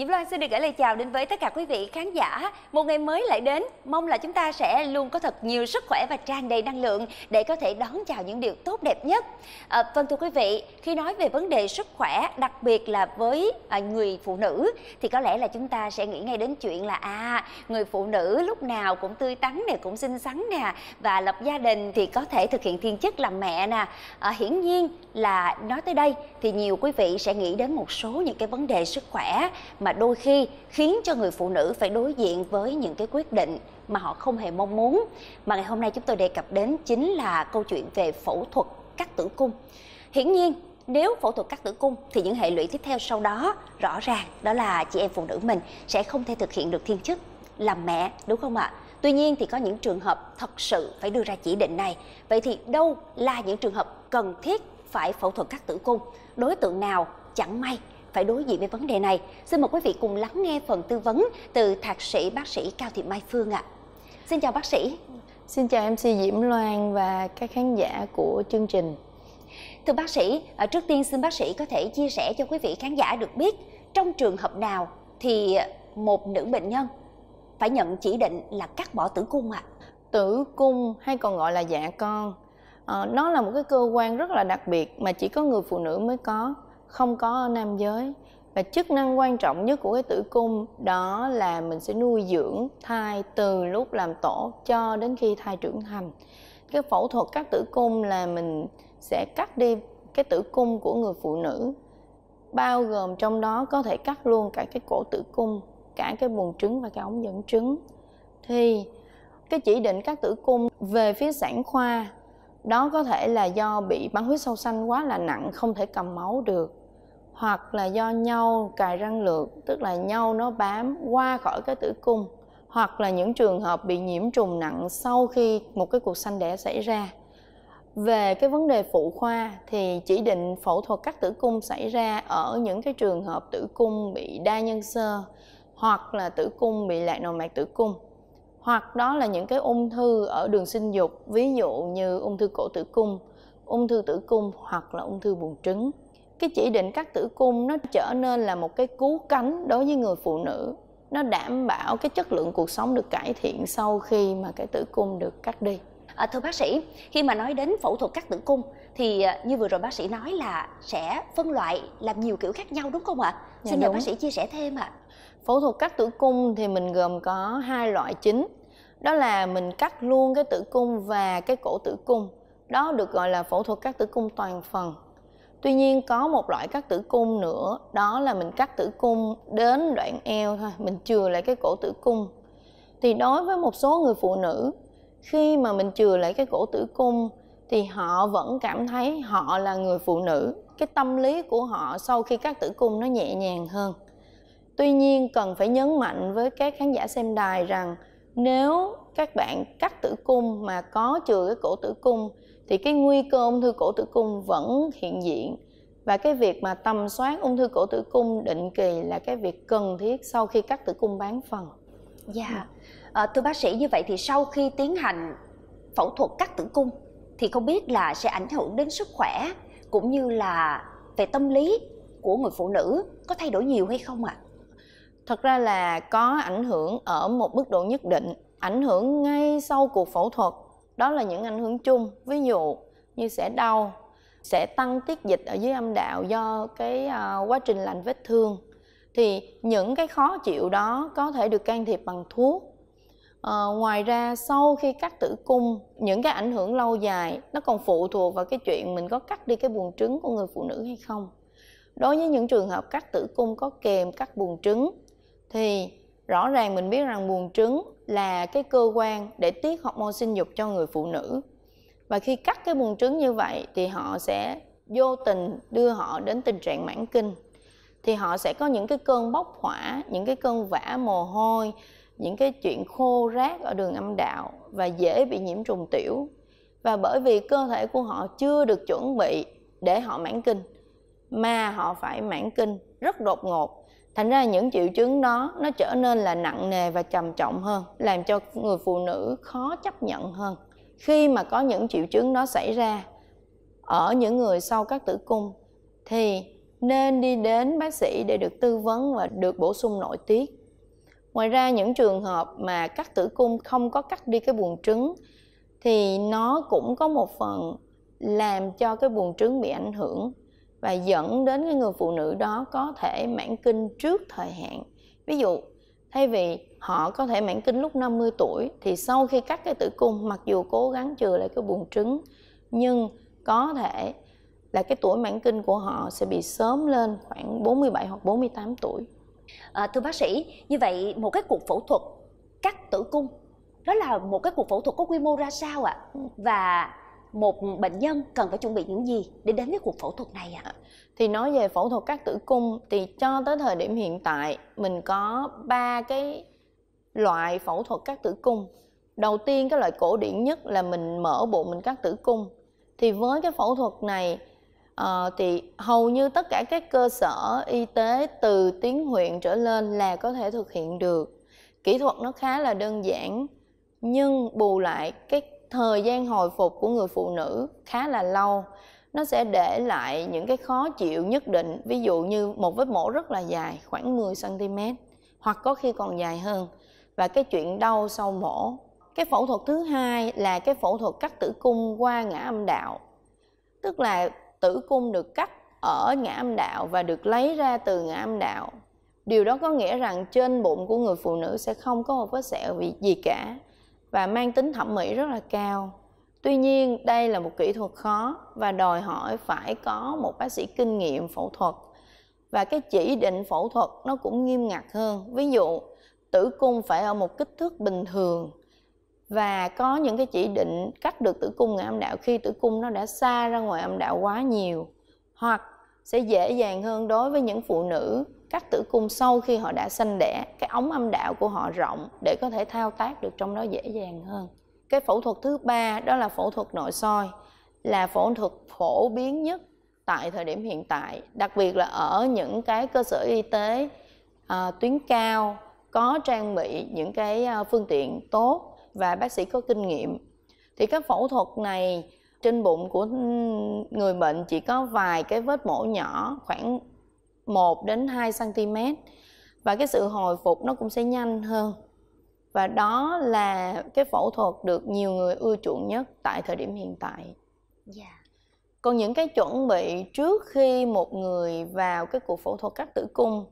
Diễm Loan xin được gửi lời chào đến với tất cả quý vị khán giả. Một ngày mới lại đến, mong là chúng ta sẽ luôn có thật nhiều sức khỏe và tràn đầy năng lượng để có thể đón chào những điều tốt đẹp nhất. À, vâng thưa quý vị, khi nói về vấn đề sức khỏe, đặc biệt là với à, người phụ nữ, thì có lẽ là chúng ta sẽ nghĩ ngay đến chuyện là à người phụ nữ lúc nào cũng tươi tắn nè, cũng xinh xắn nè và lập gia đình thì có thể thực hiện thiên chức làm mẹ nè. À, hiển nhiên là nói tới đây thì nhiều quý vị sẽ nghĩ đến một số những cái vấn đề sức khỏe mà mà đôi khi khiến cho người phụ nữ phải đối diện với những cái quyết định mà họ không hề mong muốn mà ngày hôm nay chúng tôi đề cập đến chính là câu chuyện về phẫu thuật cắt tử cung hiển nhiên nếu phẫu thuật cắt tử cung thì những hệ lụy tiếp theo sau đó rõ ràng đó là chị em phụ nữ mình sẽ không thể thực hiện được thiên chức làm mẹ đúng không ạ tuy nhiên thì có những trường hợp thật sự phải đưa ra chỉ định này vậy thì đâu là những trường hợp cần thiết phải phẫu thuật cắt tử cung đối tượng nào chẳng may phải đối diện với vấn đề này. Xin mời quý vị cùng lắng nghe phần tư vấn từ thạc sĩ bác sĩ Cao Thị Mai Phương ạ. À. Xin chào bác sĩ. Xin chào MC Diễm Loan và các khán giả của chương trình. Thưa bác sĩ, à, trước tiên xin bác sĩ có thể chia sẻ cho quý vị khán giả được biết trong trường hợp nào thì một nữ bệnh nhân phải nhận chỉ định là cắt bỏ tử cung ạ? À? Tử cung hay còn gọi là dạ con, ờ, nó là một cái cơ quan rất là đặc biệt mà chỉ có người phụ nữ mới có không có nam giới và chức năng quan trọng nhất của cái tử cung đó là mình sẽ nuôi dưỡng thai từ lúc làm tổ cho đến khi thai trưởng thành cái phẫu thuật cắt tử cung là mình sẽ cắt đi cái tử cung của người phụ nữ bao gồm trong đó có thể cắt luôn cả cái cổ tử cung cả cái buồng trứng và cái ống dẫn trứng thì cái chỉ định cắt tử cung về phía sản khoa đó có thể là do bị bắn huyết sâu xanh quá là nặng không thể cầm máu được hoặc là do nhau cài răng lược tức là nhau nó bám qua khỏi cái tử cung hoặc là những trường hợp bị nhiễm trùng nặng sau khi một cái cuộc sanh đẻ xảy ra về cái vấn đề phụ khoa thì chỉ định phẫu thuật cắt tử cung xảy ra ở những cái trường hợp tử cung bị đa nhân sơ hoặc là tử cung bị lạc nội mạc tử cung hoặc đó là những cái ung thư ở đường sinh dục ví dụ như ung thư cổ tử cung ung thư tử cung hoặc là ung thư buồng trứng cái chỉ định cắt tử cung nó trở nên là một cái cứu cánh đối với người phụ nữ nó đảm bảo cái chất lượng cuộc sống được cải thiện sau khi mà cái tử cung được cắt đi à, thưa bác sĩ khi mà nói đến phẫu thuật cắt tử cung thì à, như vừa rồi bác sĩ nói là sẽ phân loại làm nhiều kiểu khác nhau đúng không ạ dạ, xin nhờ bác sĩ chia sẻ thêm ạ phẫu thuật cắt tử cung thì mình gồm có hai loại chính đó là mình cắt luôn cái tử cung và cái cổ tử cung đó được gọi là phẫu thuật cắt tử cung toàn phần tuy nhiên có một loại cắt tử cung nữa đó là mình cắt tử cung đến đoạn eo thôi mình chừa lại cái cổ tử cung thì đối với một số người phụ nữ khi mà mình chừa lại cái cổ tử cung thì họ vẫn cảm thấy họ là người phụ nữ cái tâm lý của họ sau khi cắt tử cung nó nhẹ nhàng hơn tuy nhiên cần phải nhấn mạnh với các khán giả xem đài rằng nếu các bạn cắt tử cung mà có chừa cái cổ tử cung thì cái nguy cơ ung thư cổ tử cung vẫn hiện diện và cái việc mà tầm soát ung thư cổ tử cung định kỳ là cái việc cần thiết sau khi cắt tử cung bán phần. Dạ. Yeah. Ờ, à, thưa bác sĩ như vậy thì sau khi tiến hành phẫu thuật cắt tử cung thì không biết là sẽ ảnh hưởng đến sức khỏe cũng như là về tâm lý của người phụ nữ có thay đổi nhiều hay không ạ? À? Thật ra là có ảnh hưởng ở một mức độ nhất định, ảnh hưởng ngay sau cuộc phẫu thuật đó là những ảnh hưởng chung ví dụ như sẽ đau sẽ tăng tiết dịch ở dưới âm đạo do cái à, quá trình lành vết thương thì những cái khó chịu đó có thể được can thiệp bằng thuốc à, ngoài ra sau khi cắt tử cung những cái ảnh hưởng lâu dài nó còn phụ thuộc vào cái chuyện mình có cắt đi cái buồng trứng của người phụ nữ hay không đối với những trường hợp cắt tử cung có kèm cắt buồng trứng thì rõ ràng mình biết rằng buồng trứng là cái cơ quan để tiết hormone sinh dục cho người phụ nữ và khi cắt cái buồng trứng như vậy thì họ sẽ vô tình đưa họ đến tình trạng mãn kinh thì họ sẽ có những cái cơn bốc hỏa những cái cơn vã mồ hôi những cái chuyện khô rác ở đường âm đạo và dễ bị nhiễm trùng tiểu và bởi vì cơ thể của họ chưa được chuẩn bị để họ mãn kinh mà họ phải mãn kinh rất đột ngột thành ra những triệu chứng đó nó trở nên là nặng nề và trầm trọng hơn làm cho người phụ nữ khó chấp nhận hơn khi mà có những triệu chứng đó xảy ra ở những người sau các tử cung thì nên đi đến bác sĩ để được tư vấn và được bổ sung nội tiết ngoài ra những trường hợp mà cắt tử cung không có cắt đi cái buồng trứng thì nó cũng có một phần làm cho cái buồng trứng bị ảnh hưởng và dẫn đến cái người phụ nữ đó có thể mãn kinh trước thời hạn ví dụ thay vì họ có thể mãn kinh lúc 50 tuổi thì sau khi cắt cái tử cung mặc dù cố gắng trừ lại cái buồng trứng nhưng có thể là cái tuổi mãn kinh của họ sẽ bị sớm lên khoảng 47 hoặc 48 tuổi. À, thưa bác sĩ, như vậy một cái cuộc phẫu thuật cắt tử cung đó là một cái cuộc phẫu thuật có quy mô ra sao ạ? À? Và một bệnh nhân cần phải chuẩn bị những gì để đến với cuộc phẫu thuật này ạ? À? Thì nói về phẫu thuật cắt tử cung thì cho tới thời điểm hiện tại mình có ba cái loại phẫu thuật cắt tử cung. Đầu tiên cái loại cổ điển nhất là mình mở bụng mình cắt tử cung. Thì với cái phẫu thuật này uh, thì hầu như tất cả các cơ sở y tế từ tuyến huyện trở lên là có thể thực hiện được. Kỹ thuật nó khá là đơn giản nhưng bù lại cái thời gian hồi phục của người phụ nữ khá là lâu nó sẽ để lại những cái khó chịu nhất định ví dụ như một vết mổ rất là dài khoảng 10 cm hoặc có khi còn dài hơn và cái chuyện đau sau mổ cái phẫu thuật thứ hai là cái phẫu thuật cắt tử cung qua ngã âm đạo tức là tử cung được cắt ở ngã âm đạo và được lấy ra từ ngã âm đạo điều đó có nghĩa rằng trên bụng của người phụ nữ sẽ không có một vết sẹo gì cả và mang tính thẩm mỹ rất là cao tuy nhiên đây là một kỹ thuật khó và đòi hỏi phải có một bác sĩ kinh nghiệm phẫu thuật và cái chỉ định phẫu thuật nó cũng nghiêm ngặt hơn ví dụ tử cung phải ở một kích thước bình thường và có những cái chỉ định cắt được tử cung ngoài âm đạo khi tử cung nó đã xa ra ngoài âm đạo quá nhiều hoặc sẽ dễ dàng hơn đối với những phụ nữ cắt tử cung sau khi họ đã sanh đẻ cái ống âm đạo của họ rộng để có thể thao tác được trong đó dễ dàng hơn cái phẫu thuật thứ ba đó là phẫu thuật nội soi là phẫu thuật phổ biến nhất tại thời điểm hiện tại đặc biệt là ở những cái cơ sở y tế à, tuyến cao có trang bị những cái à, phương tiện tốt và bác sĩ có kinh nghiệm thì các phẫu thuật này trên bụng của người bệnh chỉ có vài cái vết mổ nhỏ khoảng 1 đến 2 cm và cái sự hồi phục nó cũng sẽ nhanh hơn và đó là cái phẫu thuật được nhiều người ưa chuộng nhất tại thời điểm hiện tại. Yeah. Dạ. Còn những cái chuẩn bị trước khi một người vào cái cuộc phẫu thuật cắt tử cung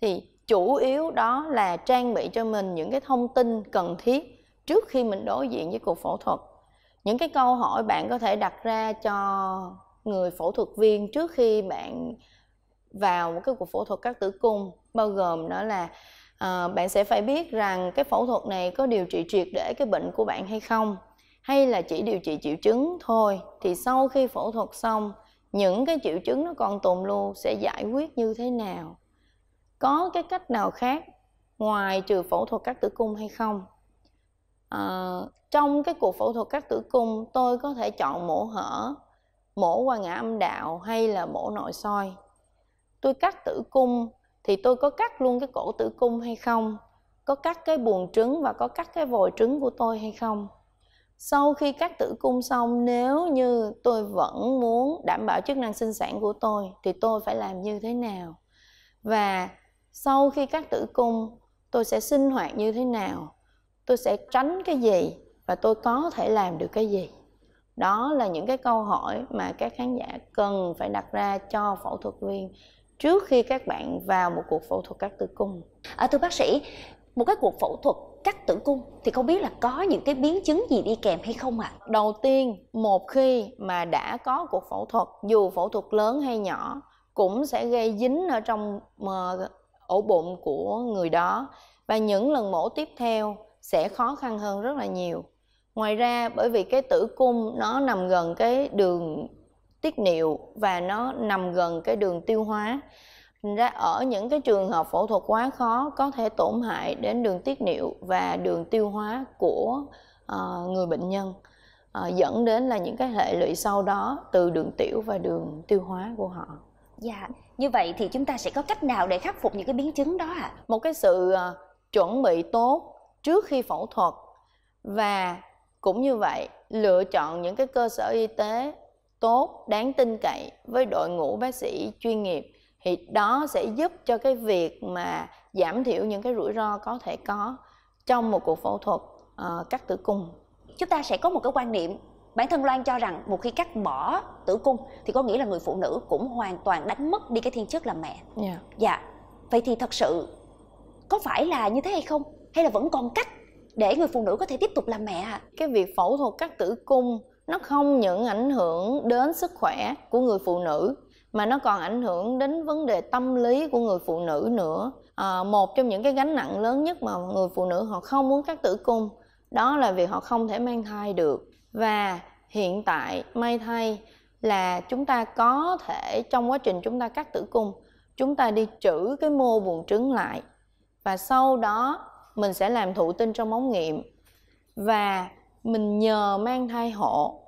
thì chủ yếu đó là trang bị cho mình những cái thông tin cần thiết trước khi mình đối diện với cuộc phẫu thuật những cái câu hỏi bạn có thể đặt ra cho người phẫu thuật viên trước khi bạn vào một cái cuộc phẫu thuật cắt tử cung bao gồm đó là à, bạn sẽ phải biết rằng cái phẫu thuật này có điều trị triệt để cái bệnh của bạn hay không hay là chỉ điều trị triệu chứng thôi thì sau khi phẫu thuật xong những cái triệu chứng nó còn tồn lưu sẽ giải quyết như thế nào có cái cách nào khác ngoài trừ phẫu thuật cắt tử cung hay không uh, trong cái cuộc phẫu thuật cắt tử cung tôi có thể chọn mổ hở mổ qua ngã âm đạo hay là mổ nội soi tôi cắt tử cung thì tôi có cắt luôn cái cổ tử cung hay không có cắt cái buồng trứng và có cắt cái vòi trứng của tôi hay không sau khi cắt tử cung xong nếu như tôi vẫn muốn đảm bảo chức năng sinh sản của tôi thì tôi phải làm như thế nào và sau khi cắt tử cung tôi sẽ sinh hoạt như thế nào tôi sẽ tránh cái gì và tôi có thể làm được cái gì đó là những cái câu hỏi mà các khán giả cần phải đặt ra cho phẫu thuật viên trước khi các bạn vào một cuộc phẫu thuật cắt tử cung à, thưa bác sĩ một cái cuộc phẫu thuật cắt tử cung thì không biết là có những cái biến chứng gì đi kèm hay không ạ? À? Đầu tiên, một khi mà đã có cuộc phẫu thuật, dù phẫu thuật lớn hay nhỏ, cũng sẽ gây dính ở trong ổ bụng của người đó và những lần mổ tiếp theo sẽ khó khăn hơn rất là nhiều ngoài ra bởi vì cái tử cung nó nằm gần cái đường tiết niệu và nó nằm gần cái đường tiêu hóa ra ở những cái trường hợp phẫu thuật quá khó có thể tổn hại đến đường tiết niệu và đường tiêu hóa của uh, người bệnh nhân uh, dẫn đến là những cái hệ lụy sau đó từ đường tiểu và đường tiêu hóa của họ. Dạ, như vậy thì chúng ta sẽ có cách nào để khắc phục những cái biến chứng đó ạ? À? Một cái sự uh, chuẩn bị tốt trước khi phẫu thuật và cũng như vậy lựa chọn những cái cơ sở y tế tốt đáng tin cậy với đội ngũ bác sĩ chuyên nghiệp thì đó sẽ giúp cho cái việc mà giảm thiểu những cái rủi ro có thể có trong một cuộc phẫu thuật uh, cắt tử cung chúng ta sẽ có một cái quan niệm bản thân loan cho rằng một khi cắt bỏ tử cung thì có nghĩa là người phụ nữ cũng hoàn toàn đánh mất đi cái thiên chức là mẹ yeah. Dạ. dạ vậy thì thật sự có phải là như thế hay không hay là vẫn còn cách để người phụ nữ có thể tiếp tục làm mẹ ạ? Cái việc phẫu thuật cắt tử cung nó không những ảnh hưởng đến sức khỏe của người phụ nữ mà nó còn ảnh hưởng đến vấn đề tâm lý của người phụ nữ nữa. À, một trong những cái gánh nặng lớn nhất mà người phụ nữ họ không muốn cắt tử cung đó là việc họ không thể mang thai được và hiện tại may thay là chúng ta có thể trong quá trình chúng ta cắt tử cung chúng ta đi trữ cái mô buồng trứng lại và sau đó mình sẽ làm thụ tinh trong ống nghiệm và mình nhờ mang thai hộ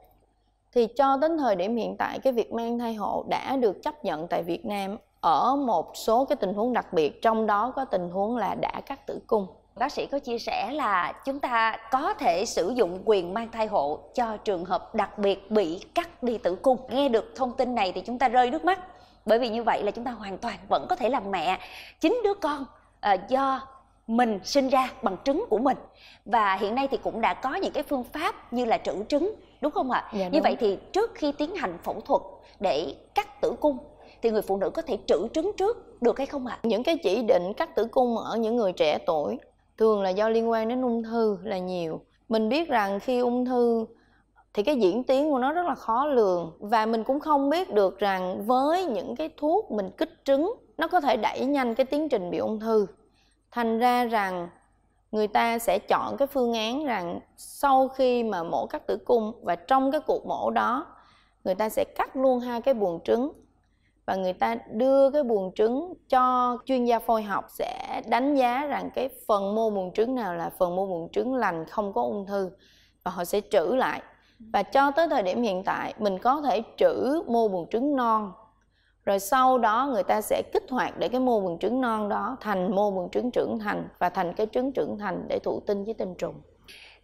thì cho đến thời điểm hiện tại cái việc mang thai hộ đã được chấp nhận tại Việt Nam ở một số cái tình huống đặc biệt trong đó có tình huống là đã cắt tử cung bác sĩ có chia sẻ là chúng ta có thể sử dụng quyền mang thai hộ cho trường hợp đặc biệt bị cắt đi tử cung nghe được thông tin này thì chúng ta rơi nước mắt bởi vì như vậy là chúng ta hoàn toàn vẫn có thể làm mẹ chính đứa con uh, do mình sinh ra bằng trứng của mình và hiện nay thì cũng đã có những cái phương pháp như là trữ trứng đúng không ạ dạ, như vậy thì trước khi tiến hành phẫu thuật để cắt tử cung thì người phụ nữ có thể trữ trứng trước được hay không ạ những cái chỉ định cắt tử cung ở những người trẻ tuổi thường là do liên quan đến ung thư là nhiều mình biết rằng khi ung thư thì cái diễn tiến của nó rất là khó lường và mình cũng không biết được rằng với những cái thuốc mình kích trứng nó có thể đẩy nhanh cái tiến trình bị ung thư thành ra rằng người ta sẽ chọn cái phương án rằng sau khi mà mổ cắt tử cung và trong cái cuộc mổ đó người ta sẽ cắt luôn hai cái buồng trứng và người ta đưa cái buồng trứng cho chuyên gia phôi học sẽ đánh giá rằng cái phần mô buồng trứng nào là phần mô buồng trứng lành không có ung thư và họ sẽ trữ lại và cho tới thời điểm hiện tại mình có thể trữ mô buồng trứng non rồi sau đó người ta sẽ kích hoạt để cái mô mường trứng non đó thành mô mường trứng trưởng thành và thành cái trứng trưởng thành để thụ tinh với tinh trùng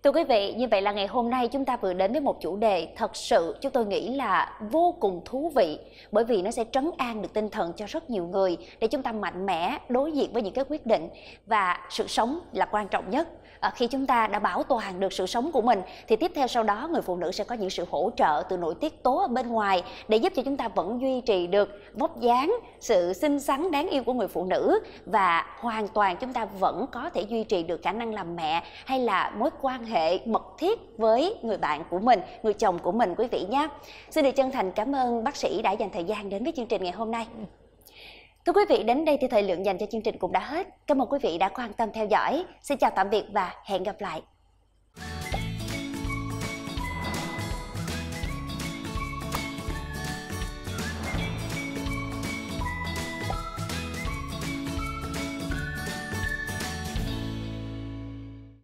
Thưa quý vị, như vậy là ngày hôm nay chúng ta vừa đến với một chủ đề thật sự chúng tôi nghĩ là vô cùng thú vị bởi vì nó sẽ trấn an được tinh thần cho rất nhiều người để chúng ta mạnh mẽ đối diện với những cái quyết định và sự sống là quan trọng nhất. À, khi chúng ta đã bảo toàn được sự sống của mình thì tiếp theo sau đó người phụ nữ sẽ có những sự hỗ trợ từ nội tiết tố ở bên ngoài để giúp cho chúng ta vẫn duy trì được vóc dáng, sự xinh xắn đáng yêu của người phụ nữ và hoàn toàn chúng ta vẫn có thể duy trì được khả năng làm mẹ hay là mối quan hệ hệ mật thiết với người bạn của mình, người chồng của mình quý vị nhé. Xin được chân thành cảm ơn bác sĩ đã dành thời gian đến với chương trình ngày hôm nay. Thưa quý vị, đến đây thì thời lượng dành cho chương trình cũng đã hết. Cảm ơn quý vị đã quan tâm theo dõi. Xin chào tạm biệt và hẹn gặp lại.